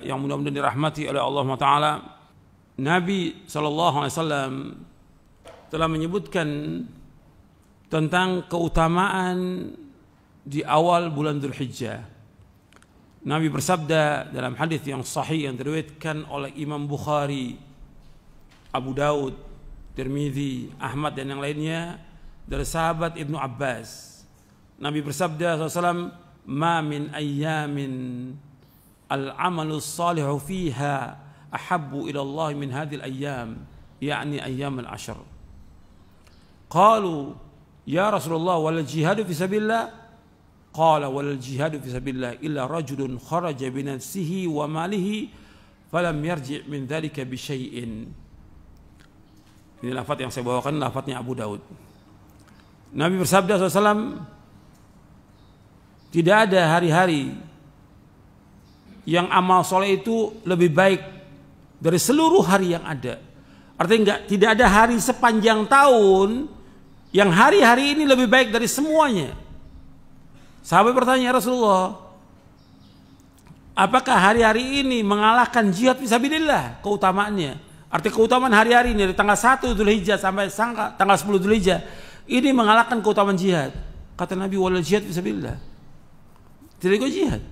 yang mudah-mudahan dirahmati oleh Allah Taala, Nabi saw telah menyebutkan tentang keutamaan di awal bulan Dhul Hijjah. Nabi bersabda dalam hadis yang sahih yang diriwayatkan oleh Imam Bukhari, Abu Daud, Tirmidzi, Ahmad dan yang lainnya dari sahabat Ibnu Abbas. Nabi bersabda SAW, "Ma min ayyamin العمل الصالح فيها احب الى الله من هذه الايام يعني ايام العشر قالوا يا رسول الله ولا الجهاد في سبيل الله قال ولا الجهاد في سبيل الله الا رجل خرج بنفسه وماله فلم يرجع من ذلك بشيء Ini lafaz yang saya bawakan lafaznya Abu Daud. Nabi bersabda SAW tidak ada hari-hari yang amal soleh itu lebih baik dari seluruh hari yang ada. Artinya enggak, tidak ada hari sepanjang tahun yang hari-hari ini lebih baik dari semuanya. Sahabat bertanya ya Rasulullah, apakah hari-hari ini mengalahkan jihad fisabilillah keutamaannya? Arti keutamaan hari-hari ini dari tanggal 1 hijjah sampai tanggal 10 hijjah ini mengalahkan keutamaan jihad. Kata Nabi walau jihad fisabilillah. Tidak ikut jihad.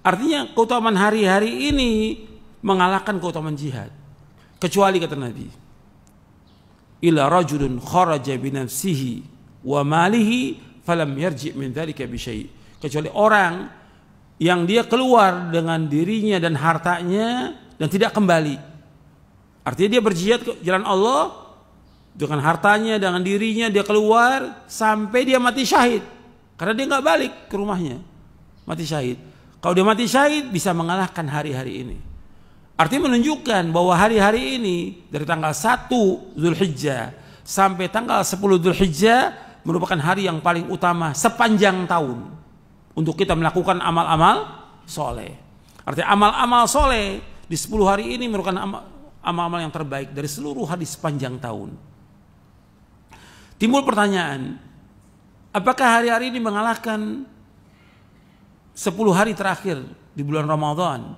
Artinya keutamaan hari-hari ini mengalahkan keutamaan jihad. Kecuali kata Nabi. Ila rajulun kharaja binafsihi wa malihi falam yarji' min dzalika bisyai. Kecuali orang yang dia keluar dengan dirinya dan hartanya dan tidak kembali. Artinya dia berjihad ke jalan Allah dengan hartanya, dengan dirinya dia keluar sampai dia mati syahid. Karena dia nggak balik ke rumahnya, mati syahid. Kalau dia mati syahid bisa mengalahkan hari-hari ini. Artinya menunjukkan bahwa hari-hari ini dari tanggal 1 Zulhijjah sampai tanggal 10 Zulhijjah merupakan hari yang paling utama sepanjang tahun untuk kita melakukan amal-amal soleh. Artinya amal-amal soleh di 10 hari ini merupakan amal-amal yang terbaik dari seluruh hari sepanjang tahun. Timbul pertanyaan, apakah hari-hari ini mengalahkan 10 hari terakhir di bulan Ramadan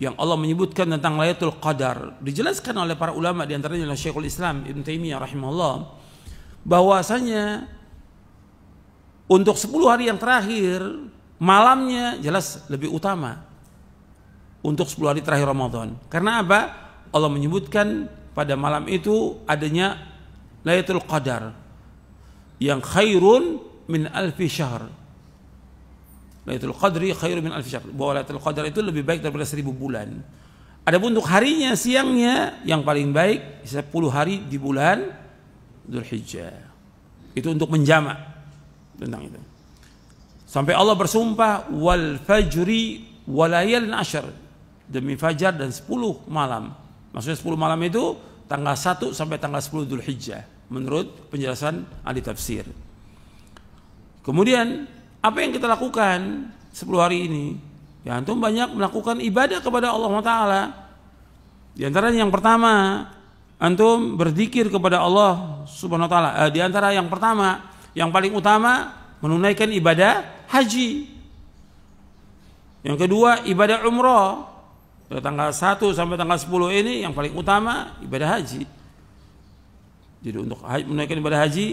yang Allah menyebutkan tentang Lailatul Qadar dijelaskan oleh para ulama di antaranya oleh Syekhul Islam Ibnu Taimiyah rahimahullah bahwasanya untuk 10 hari yang terakhir malamnya jelas lebih utama untuk 10 hari terakhir Ramadan. Karena apa? Allah menyebutkan pada malam itu adanya Lailatul Qadar yang khairun min alfi syahr Lailatul Qadri khairu min alfi syahr. Bahwa Lailatul Qadar itu lebih baik daripada seribu bulan. Adapun untuk harinya, siangnya yang paling baik 10 hari di bulan Dzulhijjah. Itu untuk menjamak tentang itu. Sampai Allah bersumpah wal fajri walayal ashar demi fajar dan 10 malam. Maksudnya 10 malam itu tanggal 1 sampai tanggal 10 Dzulhijjah menurut penjelasan ahli tafsir. Kemudian apa yang kita lakukan 10 hari ini? Ya antum banyak melakukan ibadah kepada Allah Taala. Di antara yang pertama, antum berzikir kepada Allah Subhanahu wa taala. Eh, di antara yang pertama, yang paling utama menunaikan ibadah haji. Yang kedua, ibadah umroh. Dari tanggal 1 sampai tanggal 10 ini yang paling utama ibadah haji. Jadi untuk menunaikan ibadah haji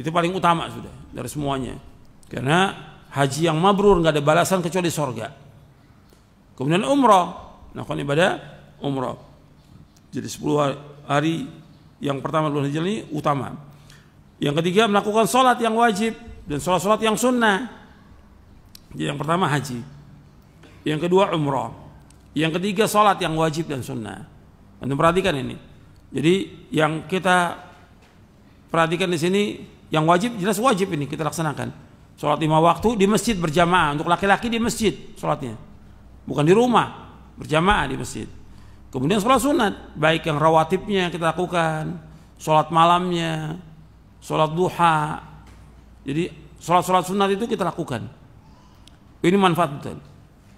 itu paling utama sudah dari semuanya. Karena haji yang mabrur nggak ada balasan kecuali sorga. Kemudian umroh, melakukan nah, ibadah umroh. Jadi 10 hari yang pertama bulan Hijjah ini utama. Yang ketiga melakukan sholat yang wajib dan sholat-sholat yang sunnah. Jadi yang pertama haji. Yang kedua umroh. Yang ketiga sholat yang wajib dan sunnah. Anda perhatikan ini. Jadi yang kita perhatikan di sini yang wajib jelas wajib ini kita laksanakan. Sholat lima waktu di masjid berjamaah. Untuk laki-laki di masjid sholatnya. Bukan di rumah. Berjamaah di masjid. Kemudian sholat sunat. Baik yang rawatibnya kita lakukan. Sholat malamnya. Sholat duha. Jadi sholat-sholat sunat itu kita lakukan. Ini manfaat betul.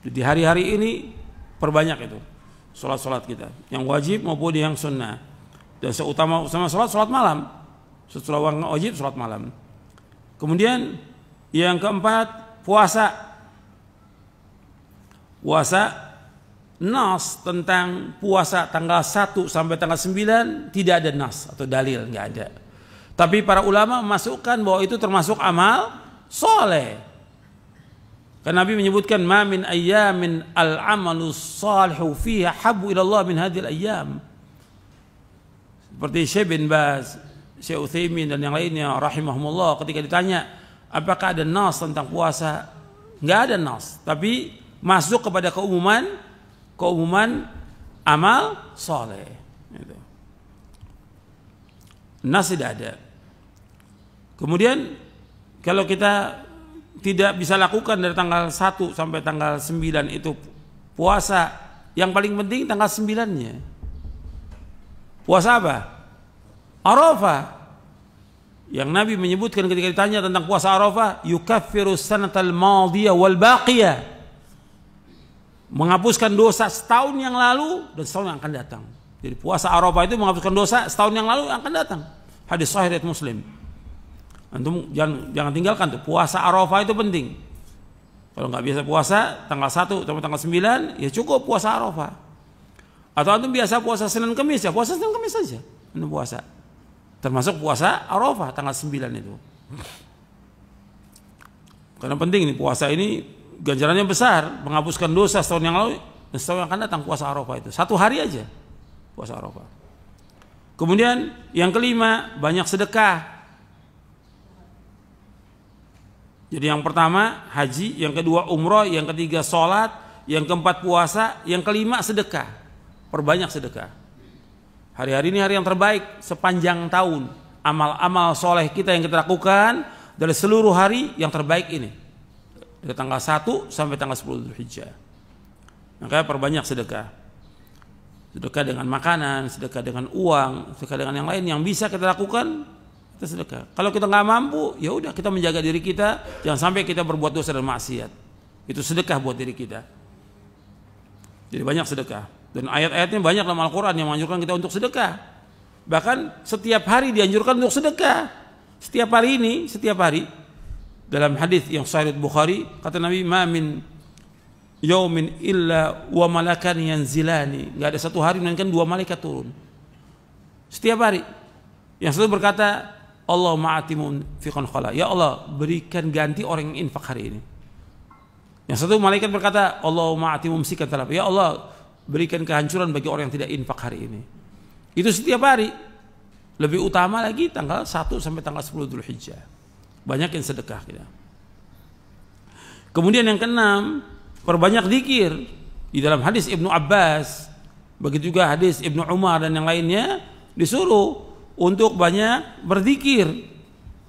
Jadi hari-hari ini perbanyak itu. Sholat-sholat kita. Yang wajib maupun yang sunnah. Dan seutama sama sholat, sholat malam. Setelah wajib, sholat malam. Kemudian yang keempat, puasa. Puasa nas tentang puasa tanggal 1 sampai tanggal 9 tidak ada nas atau dalil nggak ada. Tapi para ulama memasukkan bahwa itu termasuk amal soleh. Karena Nabi menyebutkan ma min ayyamin al amalu salihu fiha habu ilallah min hadil ayyam. Seperti Syekh bin Baz, Syekh Utsaimin dan yang lainnya rahimahumullah ketika ditanya Apakah ada nas tentang puasa? Enggak ada nas, tapi masuk kepada keumuman keumuman amal soleh. Itu. Nas tidak ada. Kemudian kalau kita tidak bisa lakukan dari tanggal 1 sampai tanggal 9 itu puasa. Yang paling penting tanggal 9-nya. Puasa apa? Arafah. Yang Nabi menyebutkan ketika ditanya tentang puasa Arafah, yukaffiru sanatal madiyah wal baqiyah. Menghapuskan dosa setahun yang lalu dan setahun yang akan datang. Jadi puasa Arafah itu menghapuskan dosa setahun yang lalu yang akan datang. Hadis sahih riwayat Muslim. Antum jangan jangan tinggalkan tuh puasa Arafah itu penting. Kalau nggak biasa puasa tanggal 1 atau tanggal 9 ya cukup puasa Arafah. Atau antum biasa puasa Senin Kamis ya puasa Senin Kamis saja. Antum puasa. Termasuk puasa Arafah tanggal 9 itu. Karena penting ini puasa ini ganjarannya besar, menghapuskan dosa setahun yang lalu, setahun yang akan datang puasa Arafah itu. Satu hari aja puasa Arafah. Kemudian yang kelima, banyak sedekah. Jadi yang pertama haji, yang kedua umroh, yang ketiga sholat, yang keempat puasa, yang kelima sedekah. Perbanyak sedekah. Hari-hari ini hari yang terbaik sepanjang tahun. Amal-amal soleh kita yang kita lakukan dari seluruh hari yang terbaik ini. Dari tanggal 1 sampai tanggal 10 Zulhijjah. Makanya perbanyak sedekah. Sedekah dengan makanan, sedekah dengan uang, sedekah dengan yang lain yang bisa kita lakukan kita sedekah. Kalau kita nggak mampu, ya udah kita menjaga diri kita, jangan sampai kita berbuat dosa dan maksiat. Itu sedekah buat diri kita. Jadi banyak sedekah. Dan ayat-ayatnya banyak dalam Al-Quran yang menganjurkan kita untuk sedekah. Bahkan setiap hari dianjurkan untuk sedekah. Setiap hari ini, setiap hari dalam hadis yang Sahih Bukhari kata Nabi mamin yaumin illa wa malakan yanzilani. Gak ada satu hari melainkan dua malaikat turun. Setiap hari. Yang satu berkata, Allah ma'atimun fi khala. Ya Allah, berikan ganti orang yang infak hari ini. Yang satu malaikat berkata, Allah ma'atimun sikat talab. Ya Allah, berikan kehancuran bagi orang yang tidak infak hari ini. Itu setiap hari. Lebih utama lagi tanggal 1 sampai tanggal 10 Dhul Hijjah. Banyak yang sedekah kita. Kemudian yang keenam, perbanyak zikir. Di dalam hadis Ibnu Abbas, begitu juga hadis Ibnu Umar dan yang lainnya disuruh untuk banyak berzikir,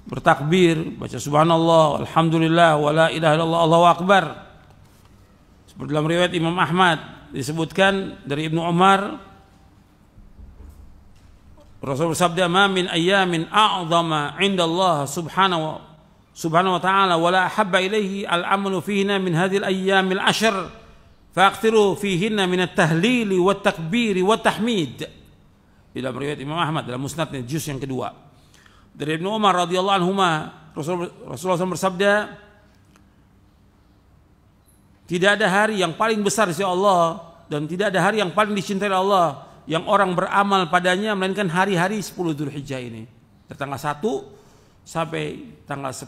bertakbir, baca subhanallah, alhamdulillah, wala ilaha illallah, Allahu akbar. Seperti dalam riwayat Imam Ahmad, disebutkan dari Ibnu Umar Rasul bersabda ma min ayyamin a'zama 'inda Allah subhanahu wa subhanahu wa ta'ala wala la habba ilaihi al-amalu fihinna min hadhihi al-ayyam al-ashr faqtiru fihinna min at-tahlil wa takbir wa tahmid dalam riwayat Imam Ahmad dalam musnadnya juz yang kedua dari Ibnu Umar radhiyallahu anhuma Rasul Rasulullah SAW bersabda Tidak ada hari yang paling besar si Allah dan tidak ada hari yang paling dicintai Allah yang orang beramal padanya melainkan hari-hari 10 Dzulhijjah ini. Dari tanggal 1 sampai tanggal 10.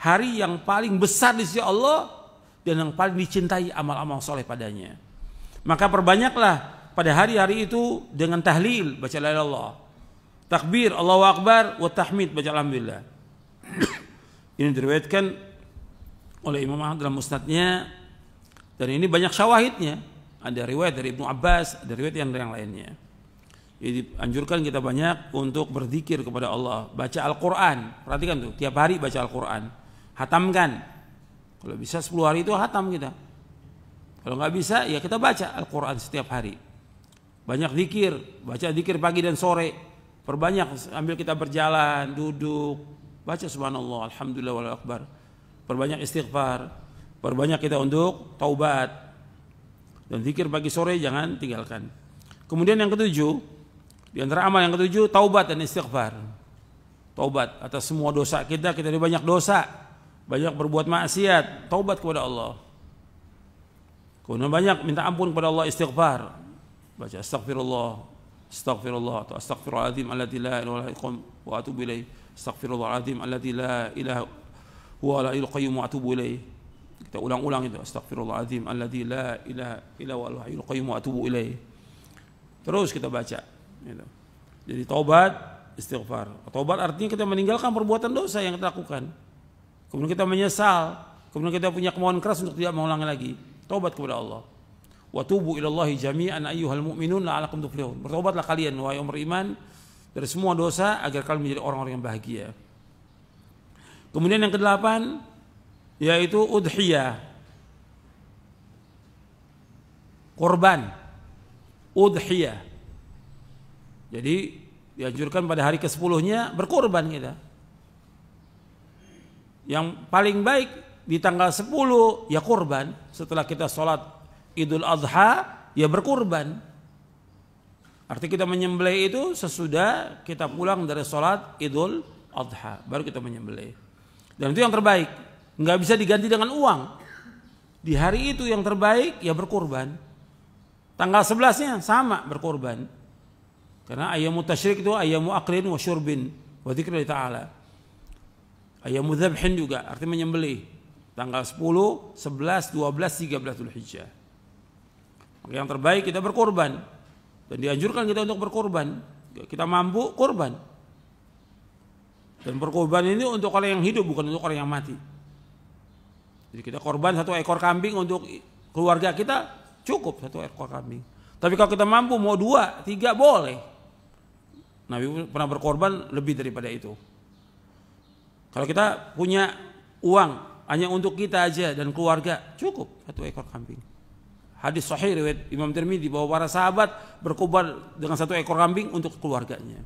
Hari yang paling besar di sisi Allah dan yang paling dicintai amal-amal soleh padanya. Maka perbanyaklah pada hari-hari itu dengan tahlil baca la Allah. Takbir Allahu Akbar wa tahmid baca alhamdulillah. ini diriwayatkan oleh Imam Ahmad dalam musnadnya dan ini banyak syawahidnya. Ada riwayat dari Ibnu Abbas, ada riwayat yang yang lainnya. Jadi anjurkan kita banyak untuk berzikir kepada Allah, baca Al-Qur'an. Perhatikan tuh, tiap hari baca Al-Qur'an. Hatamkan. Kalau bisa 10 hari itu hatam kita. Kalau nggak bisa ya kita baca Al-Qur'an setiap hari. Banyak zikir, baca zikir pagi dan sore. Perbanyak ambil kita berjalan, duduk, baca subhanallah, alhamdulillah walau akbar. Perbanyak istighfar, Perbanyak kita untuk taubat. Dan zikir pagi sore jangan tinggalkan. Kemudian yang ketujuh, di antara amal yang ketujuh taubat dan istighfar. Taubat atas semua dosa kita, kita ada banyak dosa, banyak berbuat maksiat, taubat kepada Allah. Kemudian banyak minta ampun kepada Allah istighfar. Baca astaghfirullah astaghfirullah atau astagfirullahaladzim allati la ilaha wa atubu ilaih. Astagfirullahaladzim allati la ilaha huwa la ilaha wa atubu ilaih kita ulang-ulang itu astagfirullahalazim alladzi la ilaha illa wal hayyul qayyum wa atubu ilaih terus kita baca gitu. jadi taubat istighfar taubat artinya kita meninggalkan perbuatan dosa yang kita lakukan kemudian kita menyesal kemudian kita punya kemauan keras untuk tidak mengulangi lagi taubat kepada Allah wa tubu ilallahi jami'an ayyuhal mu'minun la'alakum tuflihun bertobatlah kalian wahai umat iman dari semua dosa agar kalian menjadi orang-orang yang bahagia kemudian yang kedelapan yaitu udhiyah kurban udhiyah jadi dianjurkan pada hari ke-10-nya berkurban kita. Yang paling baik di tanggal 10 ya kurban. Setelah kita sholat Idul Adha ya berkurban. Arti kita menyembelih itu sesudah kita pulang dari sholat Idul Adha. Baru kita menyembelih. Dan itu yang terbaik nggak bisa diganti dengan uang. Di hari itu yang terbaik ya berkorban. Tanggal 11-nya sama berkorban. Karena ayamu tasyrik itu ayamu aklin wa syurbin wa dzikrillah ta'ala. Ayamu dzabhin juga artinya menyembelih. Tanggal 10, 11, 12, 13 Dzulhijjah. Hijjah. yang terbaik kita berkorban dan dianjurkan kita untuk berkorban. Kita mampu korban. Dan berkorban ini untuk orang yang hidup bukan untuk orang yang mati. Jadi kita korban satu ekor kambing untuk keluarga kita cukup satu ekor kambing. Tapi kalau kita mampu mau dua, tiga boleh. Nabi pernah berkorban lebih daripada itu. Kalau kita punya uang hanya untuk kita aja dan keluarga cukup satu ekor kambing. Hadis sahih riwayat Imam Tirmidzi bahwa para sahabat berkorban dengan satu ekor kambing untuk keluarganya.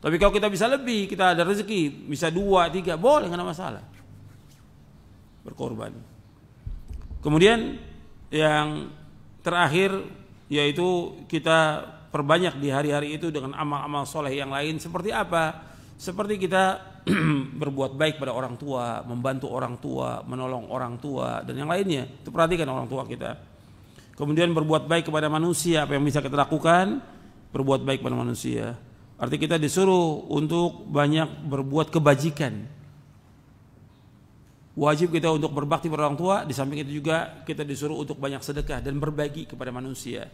Tapi kalau kita bisa lebih, kita ada rezeki, bisa dua, tiga, boleh nggak ada masalah berkorban. Kemudian yang terakhir yaitu kita perbanyak di hari-hari itu dengan amal-amal soleh yang lain seperti apa? Seperti kita berbuat baik pada orang tua, membantu orang tua, menolong orang tua dan yang lainnya. Itu perhatikan orang tua kita. Kemudian berbuat baik kepada manusia apa yang bisa kita lakukan? Berbuat baik pada manusia. Arti kita disuruh untuk banyak berbuat kebajikan Wajib kita untuk berbakti pada orang tua, di samping itu juga kita disuruh untuk banyak sedekah dan berbagi kepada manusia.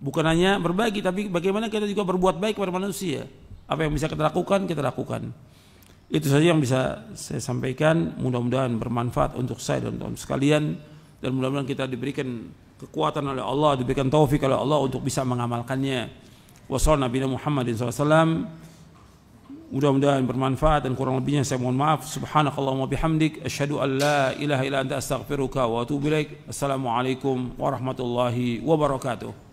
Bukan hanya berbagi, tapi bagaimana kita juga berbuat baik kepada manusia. Apa yang bisa kita lakukan, kita lakukan. Itu saja yang bisa saya sampaikan. Mudah-mudahan bermanfaat untuk saya dan untuk sekalian. Dan mudah-mudahan kita diberikan kekuatan oleh Allah, diberikan taufik oleh Allah untuk bisa mengamalkannya. Wassalamualaikum warahmatullahi wabarakatuh. Mudah-mudahan bermanfaat dan kurang lebihnya saya mohon maaf. wa bihamdik asyhadu an la ilaha illa anta astaghfiruka wa atubu ilaik. Assalamualaikum warahmatullahi wabarakatuh.